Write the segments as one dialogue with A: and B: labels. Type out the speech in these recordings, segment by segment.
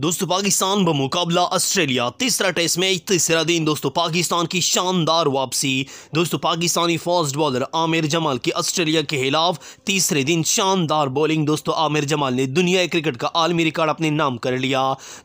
A: दोस्तों पाकिस्तान बमुकाबला ऑस्ट्रेलिया तीसरा टेस्ट मैच तीसरा दिन दोस्तों पाकिस्तान की शानदार वापसी दोस्तों पाकिस्तानी फास्ट बॉलर आमिर जमाल की ऑस्ट्रेलिया के खिलाफ तीसरे दिन शानदार बॉलिंग दोस्तों आमिर जमाल ने दुनिया क्रिकेट का आलमी रिकॉर्ड अपने नाम कर लिया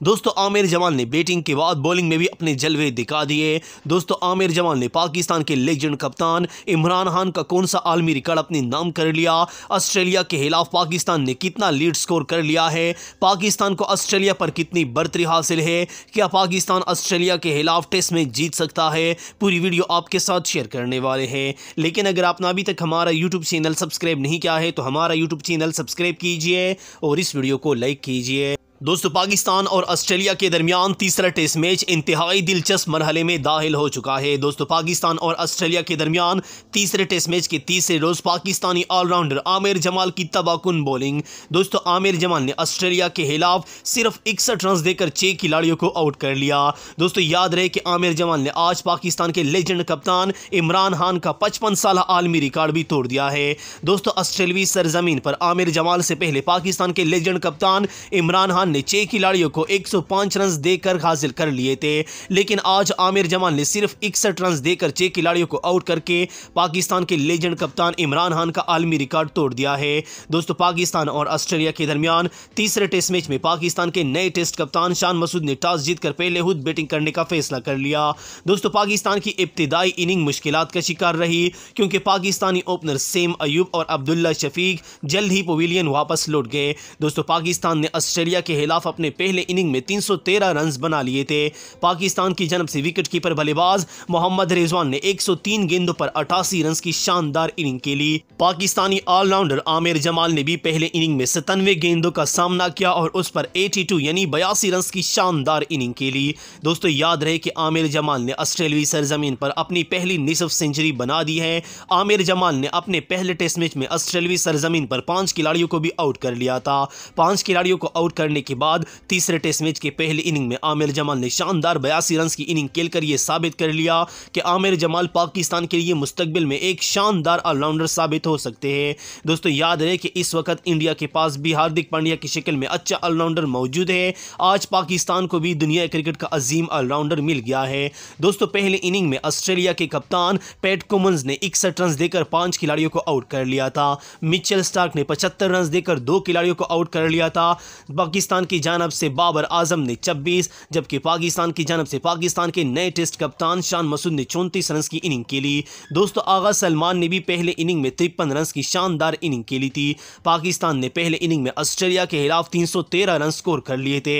A: दोस्तों आमिर जमाल ने बैटिंग के बाद बॉलिंग में भी अपने जलवे दिखा दिए दोस्तों आमिर जमाल ने पाकिस्तान के लेजेंड कप्तान इमरान खान का कौन सा आलमी रिकॉर्ड अपने नाम कर लिया ऑस्ट्रेलिया के खिलाफ पाकिस्तान ने कितना लीड स्कोर कर लिया है पाकिस्तान को ऑस्ट्रेलिया पर कितनी बर्तरी हासिल है क्या पाकिस्तान ऑस्ट्रेलिया के खिलाफ टेस्ट में जीत सकता है पूरी वीडियो आपके साथ शेयर करने वाले हैं लेकिन अगर आपने अभी तक हमारा यूट्यूब चैनल सब्सक्राइब नहीं किया है तो हमारा यूट्यूब चैनल सब्सक्राइब कीजिए और इस वीडियो को लाइक कीजिए दोस्तों पाकिस्तान और ऑस्ट्रेलिया के दरमियान तीसरा टेस्ट मैच इंतहाई दिलचस्प मरहले में दाखिल हो चुका है दोस्तों पाकिस्तान और ऑस्ट्रेलिया के दरमियान तीसरे टेस्ट मैच के तीसरे रोज़ पाकिस्तानी ऑलराउंडर आमिर जमाल की तबाहकुन बॉलिंग दोस्तों आमिर जमाल ने ऑस्ट्रेलिया के खिलाफ सिर्फ इकसठ रन देकर छह खिलाड़ियों को आउट कर लिया दोस्तों याद रहे कि आमिर जमाल ने आज पाकिस्तान के लेजेंड कप्तान इमरान खान का पचपन साल आलमी रिकॉर्ड भी तोड़ दिया है दोस्तों ऑस्ट्रेलवी सरजमीन पर आमिर जमाल से पहले पाकिस्तान के लेजेंड कप्तान इमरान खान ने छह खिलाड़ियों को 105 रन देकर हासिल कर लिए थे लेकिन आज आमिर जमान ने सिर्फ इकसठ रन देकर छह खिलाड़ियों को आउट करके पाकिस्तान के लेजेंड कप्तान इमरान खान का आलमी रिकॉर्ड तोड़ दिया है दोस्तों पाकिस्तान और ऑस्ट्रेलिया के दरमियान तीसरे टेस्ट मैच में पाकिस्तान के नए टेस्ट कप्तान शान मसूद ने टॉस जीतकर पहले खुद बैटिंग करने का फैसला कर लिया दोस्तों पाकिस्तान की इब्तदाई इनिंग मुश्किल का शिकार रही क्योंकि पाकिस्तानी ओपनर सेम अयूब और अब्दुल्ला शफीक जल्द ही पोविलियन वापस लौट गए दोस्तों पाकिस्तान ने ऑस्ट्रेलिया के खिलाफ अपने पहले इनिंग में 313 रन बना लिए थे पाकिस्तान की जनब से विकेट कीपर बल्लेबाज मोहम्मद रिजवान ने 103 गेंदों पर अठासी रन की शानदार इनिंग के लिए पाकिस्तानी ऑलराउंडर आमिर जमाल ने भी पहले इनिंग में सतानवे गेंदों का सामना किया और उस पर 82 यानी बयासी रन की शानदार इनिंग के लिए दोस्तों याद रहे की आमिर जमाल ने ऑस्ट्रेलियाई सरजमीन पर अपनी पहली निसफ सेंचुरी बना दी है आमिर जमाल ने अपने पहले टेस्ट मैच में ऑस्ट्रेलियाई सरजमीन पर पांच खिलाड़ियों को भी आउट कर लिया था पांच खिलाड़ियों को आउट करने के बाद तीसरे टेस्ट मैच के पहले इनिंग में आमिर जमाल ने शानदार बयासी रन की इनिंग खेल कर यह साबित कर लिया कि आमिर जमाल पाकिस्तान के लिए मुस्तबिल में एक शानदार ऑलराउंडर साबित हो सकते हैं दोस्तों याद रहे कि इस वक्त इंडिया के पास भी हार्दिक पांड्या की शक्ल में अच्छा ऑलराउंडर मौजूद है आज पाकिस्तान को भी दुनिया क्रिकेट का अजीम ऑलराउंडर मिल गया है दोस्तों पहले इनिंग में ऑस्ट्रेलिया के कप्तान पैट कुमन्स ने इकसठ रन देकर पांच खिलाड़ियों को आउट कर लिया था मिचेल स्टार्क ने पचहत्तर रन देकर दो खिलाड़ियों को आउट कर लिया था पाकिस्तान पाकिस्तान की जानब से बाबर आजम ने छब्बीस जबकि पाकिस्तान की जानब से पाकिस्तान के नए टेस्ट कप्तान शान मसूद ने चौंतीस रन की इनिंग लिए दोस्तों आगा सलमान ने भी पहले इनिंग में तिरपन रन की शानदार इनिंग लिए थी पाकिस्तान ने पहले इनिंग में ऑस्ट्रेलिया के खिलाफ तीन सौ तेरह रन स्कोर कर लिए थे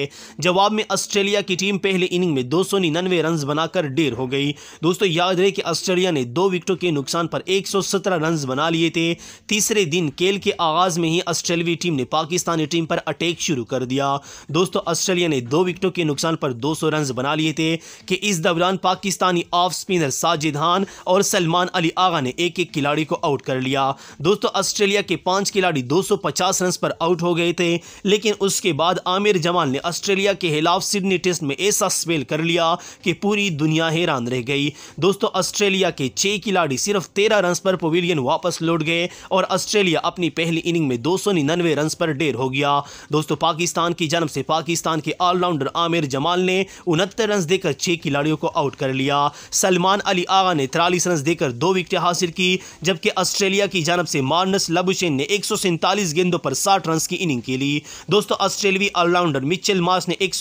A: जवाब में ऑस्ट्रेलिया की टीम पहले इनिंग में दो सौ निन्यानवे रन बनाकर डेर हो गई दोस्तों याद रहे कि ऑस्ट्रेलिया ने दो विकेटों के नुकसान पर एक सौ सत्रह रन बना लिए थे तीसरे दिन खेल के आगाज में ही ऑस्ट्रेलवी टीम ने पाकिस्तानी टीम पर अटैक शुरू कर दिया दिया दोस्तों ऑस्ट्रेलिया ने दो विकेटों के नुकसान पर 200 रन बना लिए थे कि इस दौरान पाकिस्तानी ऑफ स्पिनर साजिद खान और सलमान अली आगा ने एक एक खिलाड़ी को आउट कर लिया दोस्तों ऑस्ट्रेलिया के पांच खिलाड़ी 250 रन पर आउट हो गए थे लेकिन उसके बाद आमिर जमान ने ऑस्ट्रेलिया के खिलाफ सिडनी टेस्ट में ऐसा स्पेल कर लिया कि पूरी दुनिया हैरान रह गई दोस्तों ऑस्ट्रेलिया के छह खिलाड़ी सिर्फ तेरह रन पर पवेलियन वापस लौट गए और ऑस्ट्रेलिया अपनी पहली इनिंग में दो सौ निन्यानवे रन पर ढेर हो गया दोस्तों पाकिस्तान खान की जन्म से पाकिस्तान के ऑलराउंडर आमिर जमाल ने उनहत्तर रन देकर छह खिलाड़ियों को आउट कर लिया सलमान अली आगा ने तिरालीस रन देकर दो विकेट हासिल की जबकि ऑस्ट्रेलिया की जानब से मार्नस लबुशेन ने एक गेंदों पर साठ रन की इनिंग के लिए दोस्तों ऑस्ट्रेलियाई ऑलराउंडर मिचेल मार्स ने एक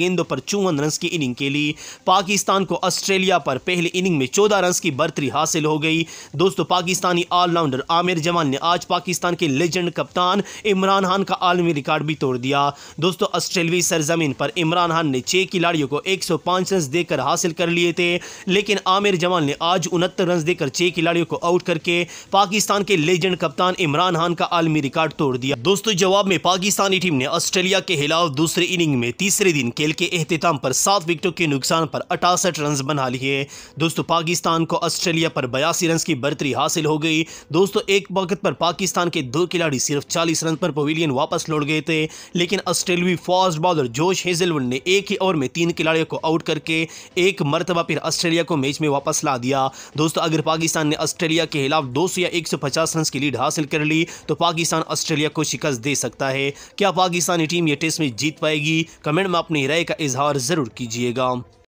A: गेंदों पर चौवन रन की इनिंग के लिए पाकिस्तान को ऑस्ट्रेलिया पर पहले इनिंग में चौदह रन की बर्तरी हासिल हो गई दोस्तों पाकिस्तानी ऑलराउंडर आमिर जमान ने आज पाकिस्तान के लेजेंड कप्तान इमरान खान का आलमी रिकॉर्ड भी तोड़ दिया दोस्तों ऑस्ट्रेलवी सरजमीन पर इमरान खान ने छह खिलाड़ियों को 105 रन देकर हासिल कर लिए थे लेकिन आमिर जमाल ने आज उनहत्तर रन देकर छह खिलाड़ियों को आउट करके पाकिस्तान के लेजेंड कप्तान इमरान खान का आलमी रिकॉर्ड तोड़ दिया दोस्तों जवाब में पाकिस्तानी टीम ने ऑस्ट्रेलिया के खिलाफ दूसरे इनिंग में तीसरे दिन खेल के अहतमाम पर सात विकेटों के नुकसान पर अठासठ रन बना लिए दोस्तों पाकिस्तान को ऑस्ट्रेलिया पर बयासी रन की बर्तरी हासिल हो गई दोस्तों एक वक्त पर पाकिस्तान के दो खिलाड़ी सिर्फ चालीस रन पर पवेलियन वापस लौट गए थे लेकिन ऑस्ट्रेलवी फास्ट बॉलर जोश हेजलवुड ने एक ही ओवर में तीन खिलाड़ियों को आउट करके एक मरतबा फिर ऑस्ट्रेलिया को मैच में वापस ला दिया दोस्तों अगर पाकिस्तान ने ऑस्ट्रेलिया के खिलाफ 200 या 150 रन की लीड हासिल कर ली तो पाकिस्तान ऑस्ट्रेलिया को शिकस्त दे सकता है क्या पाकिस्तानी टीम ये टेस्ट में जीत पाएगी कमेंट में अपनी राय का इजहार ज़रूर कीजिएगा